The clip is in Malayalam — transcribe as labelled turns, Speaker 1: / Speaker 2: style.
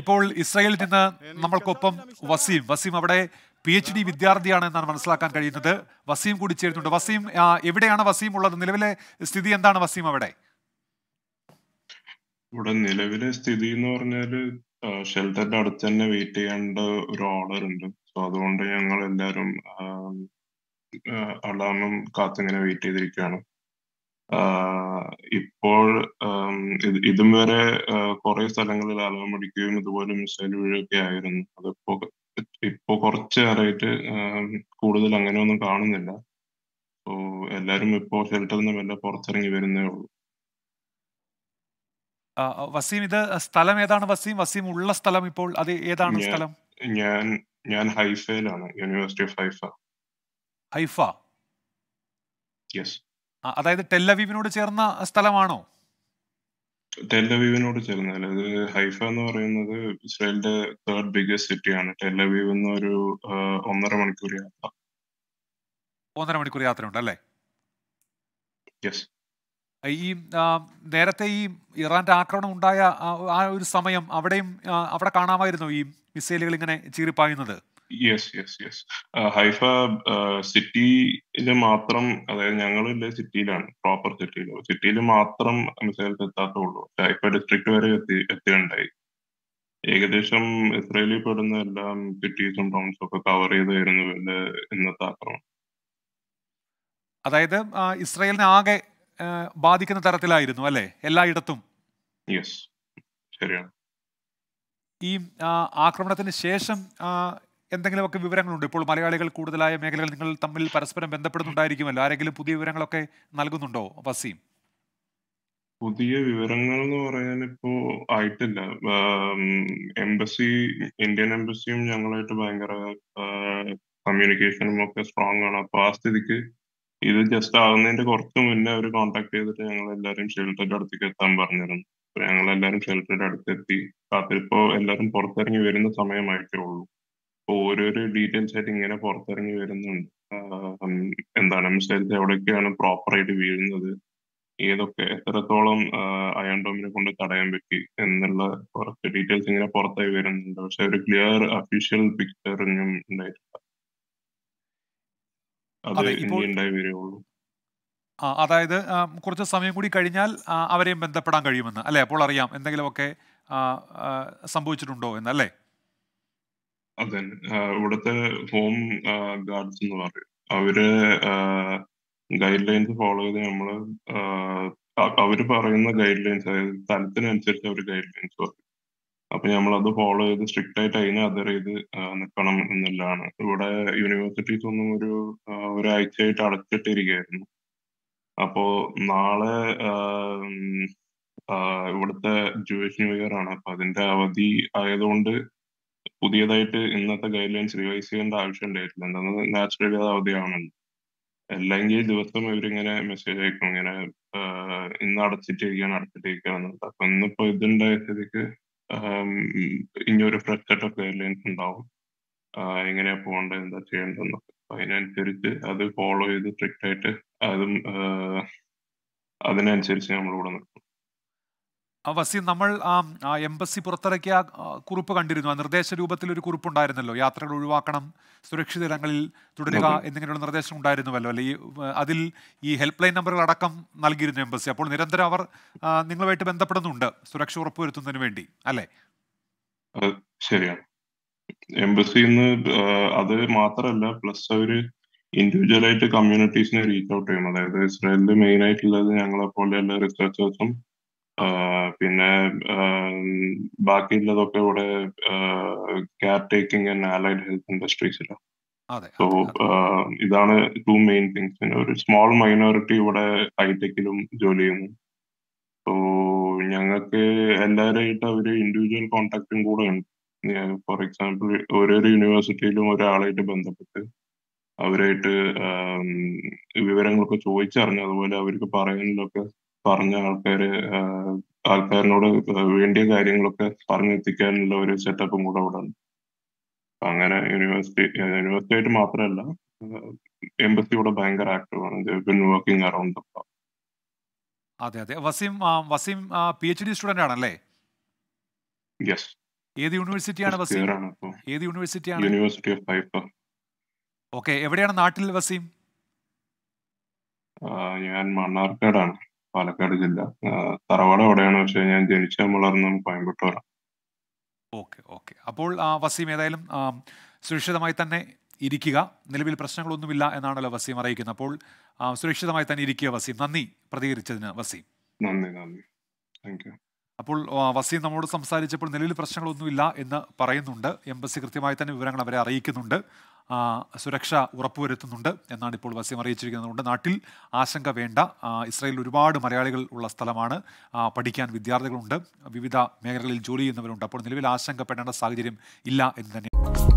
Speaker 1: ഇപ്പോൾ ഇസ്രായേലിൽ നിന്ന് നമ്മൾക്കൊപ്പം വസീം വസീം അവിടെ പി എച്ച് ഡി വിദ്യാർത്ഥിയാണ് എന്നാണ് മനസ്സിലാക്കാൻ കഴിയുന്നത് വസീം കൂടി ചേരുന്നുണ്ട് വസീം എവിടെയാണ് വസീം ഉള്ളത് നിലവിലെ സ്ഥിതി എന്താണ് വസീം അവിടെ
Speaker 2: ഇവിടെ നിലവിലെ സ്ഥിതി എന്ന് പറഞ്ഞാൽ ഷെൽട്ടറിന്റെ അടുത്ത് തന്നെ വെയിറ്റ് ചെയ്യേണ്ട ഒരു ഓർഡർ ഉണ്ട് സോ അതുകൊണ്ട് ഞങ്ങൾ എല്ലാവരും അലാമും കാത്തിങ്ങനെ വെയിറ്റ് ചെയ്തിരിക്കുകയാണ് ഇപ്പോൾ ഇതും വരെ കുറെ സ്ഥലങ്ങളിൽ മടിക്കുകയും ഇതുപോലെ മിസൈൽ വീഴുകയൊക്കെ ആയിരുന്നു അതിപ്പോ ഇപ്പോ നേരമായിട്ട് കൂടുതൽ അങ്ങനെ ഒന്നും കാണുന്നില്ല സോ എല്ലാരും ഇപ്പോ ഷെൽട്ടറിൽ നിന്നും എല്ലാം പുറത്തിറങ്ങി വരുന്നേ ഉള്ളൂ
Speaker 1: വസീം ഇത് സ്ഥലം ഏതാണ് വസീം വസീം ഉള്ള സ്ഥലം ഇപ്പോൾ അത് ഏതാണ് സ്ഥലം ഞാൻ ഞാൻ ഹൈഫയിലാണ് university of Haifa Haifa yes അതായത് ടെല്ലവീവിനോട് ചേർന്ന സ്ഥലമാണോ
Speaker 2: ടെല്ലവീവിനോട് ചേർന്ന അതായത് ഹൈഫ എന്ന് പറയുന്നത് ഇസ്രായേലിന്റെ തേർഡ് ബിഗസ്റ്റ് സിറ്റിയാണ് ടെല്ലവീവ് എന്ന ഒരു ഒന്നര മണിക്കൂർ യാത്ര
Speaker 1: ഒന്നര മണിക്കൂർ യാത്ര ഉണ്ട് അല്ലേ ഈ നേരത്തെ ഈ ഇറാന്റെ ആക്രമണം ഉണ്ടായ ആ ഒരു സമയം അവിടെയും അവിടെ കാണാമായിരുന്നു ഈ മിസൈലുകൾ ഇങ്ങനെ ചീറിപ്പായുന്നത് യെസ് യെസ് യെസ്
Speaker 2: ഹൈഫ സിറ്റിയിൽ മാത്രം അതായത് ഞങ്ങളുടെ സിറ്റിയിലാണ് പ്രോപ്പർ സിറ്റിയിൽ സിറ്റിയിൽ മാത്രം മിസൈൽസ് എത്താത്തുള്ളൂ ഹൈഫ ഡിസ്ട്രിക്ട് വരെ എത്തി എത്തിയുണ്ടായി ഏകദേശം ഇസ്രയേലിൽ പെടുന്ന എല്ലാം സിറ്റീസും ടൗൺസും ഒക്കെ കവർ ചെയ്തായിരുന്നു
Speaker 1: ഇന്നത്തെ ആക്രമണം അതായത് ഇസ്രയേലിനെ ആകെ ബാധിക്കുന്ന തരത്തിലായിരുന്നു അല്ലേ എല്ലായിടത്തും യെസ് ശരിയാണ് ഈ ആക്രമണത്തിന് ശേഷം എന്തെങ്കിലുമൊക്കെ വിവരങ്ങളുണ്ട് ഇപ്പോൾ മലയാളികൾ കൂടുതലായ മേഖലകൾ നിങ്ങൾ തമ്മിൽ പരസ്പരം ബന്ധപ്പെടുന്നുണ്ടായിരിക്കുമല്ലോ ആരെങ്കിലും പുതിയ വിവരങ്ങളൊക്കെ നൽകുന്നുണ്ടോ വസീം
Speaker 2: പുതിയ വിവരങ്ങൾ എന്ന് പറയാൻ ഇപ്പോ ആയിട്ടില്ല എംബസി ഇന്ത്യൻ എംബസിയും ഞങ്ങളായിട്ട് ഭയങ്കര കമ്മ്യൂണിക്കേഷനും ഒക്കെ സ്ട്രോങ് ആണ് അപ്പൊ ആ സ്ഥിതിക്ക് ഇത് ജസ്റ്റ് ആകുന്നതിന്റെ കുറച്ച് മുന്നേ അവർ കോൺടാക്ട് ചെയ്തിട്ട് ഞങ്ങൾ എല്ലാവരും ഷെൽട്ടറിന്റെ അടുത്തേക്ക് എത്താൻ പറഞ്ഞിരുന്നു അപ്പൊ ഞങ്ങൾ എല്ലാവരും ഷെൽട്ടറിന്റെ അടുത്തെത്തി കാത്തിരിപ്പോ എല്ലാവരും പുറത്തിറങ്ങി വരുന്ന സമയമായിട്ടേ ഉള്ളൂ ഓരോരോ ഡീറ്റെയിൽസ് ആയിട്ട് ഇങ്ങനെ പുറത്തിറങ്ങി വരുന്നുണ്ട് എന്താണ് മിസൈൽസ് എവിടെയൊക്കെയാണ് പ്രോപ്പറായിട്ട് വീഴുന്നത് ഏതൊക്കെ എത്രത്തോളം അയൺ ഡോമിനെ കൊണ്ട് തടയാൻ പറ്റി എന്നുള്ള കുറച്ച് ഡീറ്റെയിൽസ് ഇങ്ങനെ പുറത്തായി വരുന്നുണ്ട് പക്ഷെ ഒരു ക്ലിയർ അഫീഷ്യൽ ഒന്നും ഉണ്ടായിട്ടില്ല
Speaker 1: അത് ഇനി ഉണ്ടായി വരികയുള്ളൂ അതായത് കുറച്ച് സമയം കൂടി കഴിഞ്ഞാൽ അവരെയും ബന്ധപ്പെടാൻ കഴിയുമെന്ന് അല്ലേ അപ്പോൾ അറിയാം എന്തെങ്കിലുമൊക്കെ സംഭവിച്ചിട്ടുണ്ടോ എന്നല്ലേ
Speaker 2: അതെ ഇവിടുത്തെ ഹോം ഗാർഡ്സ് എന്ന് പറയും അവര് ഗൈഡ് ലൈൻസ് ഫോളോ ചെയ്ത് നമ്മള് അവര് പറയുന്ന ഗൈഡ് ലൈൻസ് അതായത് സ്ഥലത്തിനനുസരിച്ച് അവർ ഗൈഡ് ലൈൻസ് പറയും അപ്പൊ നമ്മൾ അത് ഫോളോ ചെയ്ത് സ്ട്രിക്റ്റ് ആയിട്ട് അതിനെ അതർ ചെയ്ത് നിൽക്കണം എന്നുള്ളതാണ് ഇവിടെ യൂണിവേഴ്സിറ്റീസ് ഒന്നും ഒരു ഒരാഴ്ചയായിട്ട് അടച്ചിട്ടിരിക്കുകയായിരുന്നു അപ്പോ നാളെ ഇവിടുത്തെ ജൂയിഷ് ന്യൂ ഇയർ ആണ് അപ്പൊ അതിന്റെ അവധി ആയതുകൊണ്ട് പുതിയതായിട്ട് ഇന്നത്തെ ഗൈഡ് ലൈൻസ് റിവൈസ് ചെയ്യേണ്ട ആവശ്യം ഉണ്ടായിട്ടില്ല എന്താണെന്ന് നാച്ചുറലി അത് അവധിയാവണുണ്ട് അല്ലെങ്കിൽ ദിവസം ഇവരിങ്ങനെ മെസ്സേജ് അയക്കും ഇങ്ങനെ ഇന്ന് അടച്ചിട്ടിരിക്കുകയാണ് അടച്ചിട്ടിരിക്കുകയാണ് അപ്പൊ ഇന്നിപ്പോ ഇതുണ്ടായ സ്ഥിതിക്ക് ഇനിയൊരു fresh set of guidelines ഉണ്ടാവും എങ്ങനെയാ പോകേണ്ടത് എന്താ ചെയ്യേണ്ടതെന്നൊക്കെ അതിനനുസരിച്ച് അത് ഫോളോ ചെയ്ത് സ്ട്രിക്റ്റ് ആയിട്ട് അതും അതിനനുസരിച്ച് നമ്മൾ ഇവിടെ നിൽക്കും
Speaker 1: വസീം നമ്മൾ ആ എംബസി പുറത്തിറക്കിയ കുറിപ്പ് കണ്ടിരുന്നു ആ നിർദ്ദേശ രൂപത്തിൽ ഒരു കുറിപ്പുണ്ടായിരുന്നല്ലോ യാത്രകൾ ഒഴിവാക്കണം സുരക്ഷിത ഇടങ്ങളിൽ തുടരുക എന്നിങ്ങനെയുള്ള നിർദ്ദേശം ഉണ്ടായിരുന്നുവല്ലോ അല്ലെ ഈ അതിൽ ഈ ഹെൽപ്പ് ലൈൻ നമ്പറുകൾ അടക്കം നൽകിയിരുന്നു എംബസി അപ്പോൾ നിരന്തരം അവർ നിങ്ങളുമായിട്ട് ബന്ധപ്പെടുന്നുണ്ട് സുരക്ഷ ഉറപ്പുവരുത്തുന്നതിന് വേണ്ടി അല്ലേ
Speaker 2: ശരിയാണ് എംബസിന്ന് അത് മാത്രമല്ല പ്ലസ് അവര് ഇൻഡിവിജ്വൽ ആയിട്ട് കമ്മ്യൂണിറ്റീസിനെ റീച്ച് ഔട്ട് ചെയ്യണം അതായത് ഇസ്രായേലിൽ മെയിൻ ആയിട്ടുള്ളത് ഞങ്ങളെ പോലെയുള്ള റിസർച്ചേഴ്സും പിന്നെ ബാക്കിയുള്ളതൊക്കെ ഇവിടെ care taking and allied health ഇൻഡസ്ട്രീസിലാണ് സോ ഇതാണ് ടു മെയിൻ തിങ്സ് പിന്നെ ഒരു സ്മോൾ മൈനോറിറ്റി ഇവിടെ ഹൈടെക്കിലും ജോലി ചെയ്യുന്നു സോ ഞങ്ങൾക്ക് എല്ലാവരുമായിട്ട് അവര് ഇൻഡിവിജ്വൽ കോണ്ടാക്റ്റും കൂടെ ഉണ്ട് ഫോർ എക്സാമ്പിൾ ഓരോ യൂണിവേഴ്സിറ്റിയിലും ഒരാളായിട്ട് ബന്ധപ്പെട്ട് അവരായിട്ട് വിവരങ്ങളൊക്കെ ചോദിച്ചറിഞ്ഞ് അതുപോലെ അവർക്ക് പറയാനുള്ളൊക്കെ പറഞ്ഞ ആൾക്കാര് ആൾക്കാരിനോട് വേണ്ടിയ കാര്യങ്ങളൊക്കെ പറഞ്ഞെത്തിക്കാനുള്ള ഒരു സെറ്റപ്പും കൂടെ അവിടെ ഉണ്ട് അങ്ങനെ യൂണിവേഴ്സിറ്റി യൂണിവേഴ്സിറ്റി ആയിട്ട് മാത്രമല്ല എംബസി ഇവിടെ ഭയങ്കര ആക്റ്റീവ് ആണ് വർക്കിംഗ് അറൗണ്ട്
Speaker 1: അതെ അതെ Waseem Waseem P H D student ആണല്ലേ യെസ് ഏത് യൂണിവേഴ്സിറ്റിയാണ് വസീം ഏത് യൂണിവേഴ്സിറ്റിയാണ് യൂണിവേഴ്സിറ്റി ഓഫ് ഹൈഫ ഓക്കെ എവിടെയാണ് നാട്ടിൽ വസീം
Speaker 2: ഞാൻ മണ്ണാർക്കാടാണ് പാലക്കാട് ജില്ല തറവാട് അവിടെയാണ് പക്ഷെ ഞാൻ ജനിച്ച വളർന്നും കോയമ്പത്തൂരാണ്
Speaker 1: ഓക്കെ ഓക്കെ അപ്പോൾ വസീം ഏതായാലും സുരക്ഷിതമായി തന്നെ ഇരിക്കുക നിലവിൽ പ്രശ്നങ്ങളൊന്നുമില്ല എന്നാണല്ലോ വസീം അറിയിക്കുന്നത് അപ്പോൾ സുരക്ഷിതമായി തന്നെ ഇരിക്കുക വസീം നന്ദി പ്രതികരിച്ചതിന് വസീം നന്ദി
Speaker 2: നന്ദി താങ്ക്
Speaker 1: അപ്പോൾ വസീം നമ്മോട് സംസാരിച്ചപ്പോൾ നിലവിൽ പ്രശ്നങ്ങളൊന്നുമില്ല എന്ന് പറയുന്നുണ്ട് എംബസി കൃത്യമായി തന്നെ വിവരങ്ങൾ അവരെ അറിയിക്കുന്നുണ്ട് സുരക്ഷ ഉറപ്പുവരുത്തുന്നുണ്ട് എന്നാണ് ഇപ്പോൾ വസീം അറിയിച്ചിരിക്കുന്നത് നാട്ടിൽ ആശങ്ക വേണ്ട ഇസ്രായേലിൽ ഒരുപാട് മലയാളികൾ ഉള്ള സ്ഥലമാണ് പഠിക്കാൻ വിദ്യാർത്ഥികളുണ്ട് വിവിധ മേഖലകളിൽ ജോലി ചെയ്യുന്നവരുണ്ട് അപ്പോൾ നിലവിൽ ആശങ്കപ്പെടേണ്ട സാഹചര്യം ഇല്ല എന്ന് തന്നെ